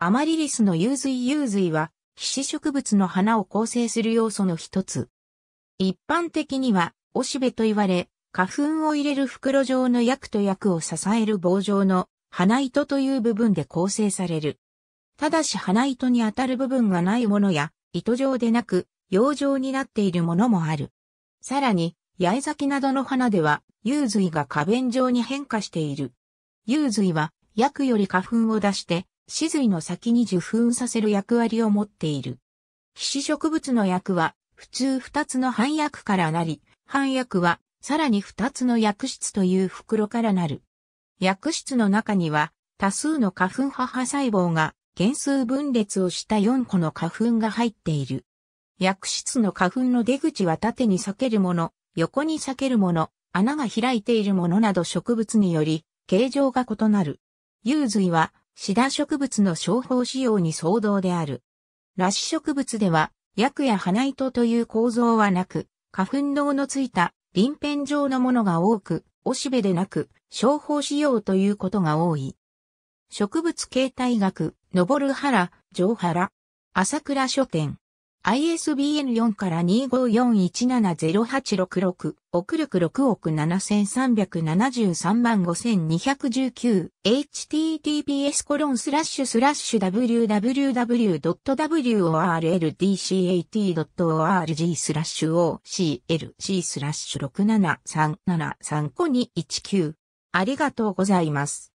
アマリリスの幽髄幽髄は、皮脂植物の花を構成する要素の一つ。一般的には、おしべと言われ、花粉を入れる袋状の薬と薬を支える棒状の花糸という部分で構成される。ただし花糸に当たる部分がないものや、糸状でなく、葉状になっているものもある。さらに、八重咲きなどの花では、幽髄が花弁状に変化している。幽髄は、薬より花粉を出して、死髄の先に受粉させる役割を持っている。皮脂植物の役は、普通二つの反薬からなり、反薬は、さらに二つの薬質という袋からなる。薬質の中には、多数の花粉母細胞が、原数分裂をした4個の花粉が入っている。薬質の花粉の出口は縦に裂けるもの、横に裂けるもの、穴が開いているものなど植物により、形状が異なる。幽髄はシダ植物の商法使用に騒動である。裸子植物では、薬や花糸という構造はなく、花粉道のついた臨片状のものが多く、おしべでなく、商法使用ということが多い。植物形態学、登原、上原、朝倉書店。ISBN4 から2541708666、力6億7373万5219、https コロンスラッシュスラッシュ www.worldcat.org スラッシュ OCLC スラッシュ67373個219。ありがとうございます。